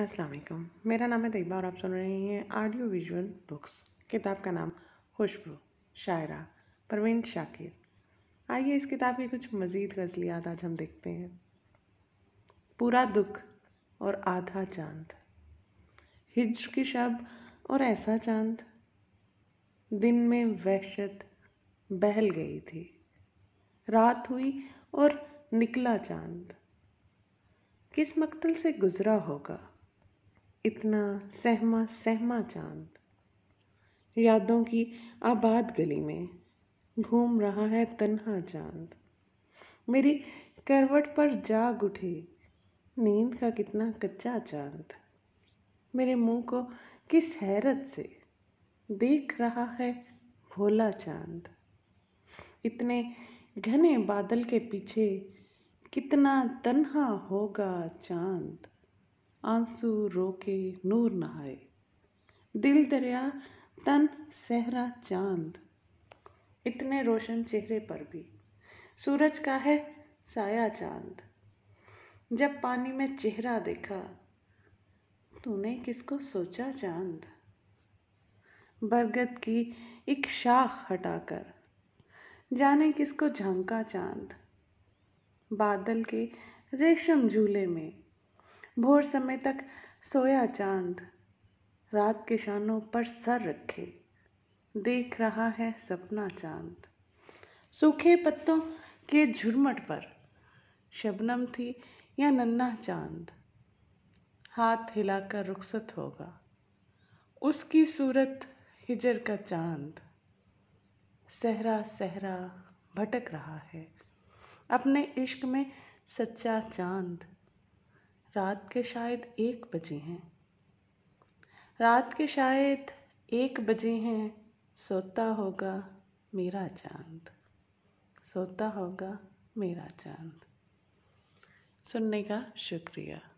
अस्सलाम मेरा नाम है तयबा और आप सुन रहे हैं आडियो विजुअल बुक्स किताब का नाम खुशबू शायरा परवीन शाकिर आइए इस किताब की कुछ मज़ीद गज़लियात आज हम देखते हैं पूरा दुख और आधा चांद हिज्र की शब और ऐसा चांद दिन में वहशत बहल गई थी रात हुई और निकला चांद किस मकतल से गुज़रा होगा इतना सहमा सहमा चांद यादों की आबाद गली में घूम रहा है तन्हा चांद मेरी करवट पर जाग उठे नींद का कितना कच्चा चांद मेरे मुंह को किस हैरत से देख रहा है भोला चांद इतने घने बादल के पीछे कितना तन्हा होगा चांद आंसू रोके नूर नहाए दिल दरिया तन सहरा चांद इतने रोशन चेहरे पर भी सूरज का है साया चांद जब पानी में चेहरा देखा तूने किसको सोचा चांद बरगद की एक शाख हटाकर जाने किसको झांका चांद बादल के रेशम झूले में भोर समय तक सोया चांद रात के शानों पर सर रखे देख रहा है सपना चांद सूखे पत्तों के झुरमट पर शबनम थी या नन्ना चांद हाथ हिलाकर रुखसत होगा उसकी सूरत हिजर का चांद सहरा सहरा भटक रहा है अपने इश्क में सच्चा चांद रात के शायद एक बजे हैं रात के शायद एक बजे हैं सोता होगा मेरा चांद सोता होगा मेरा चांद सुनने का शुक्रिया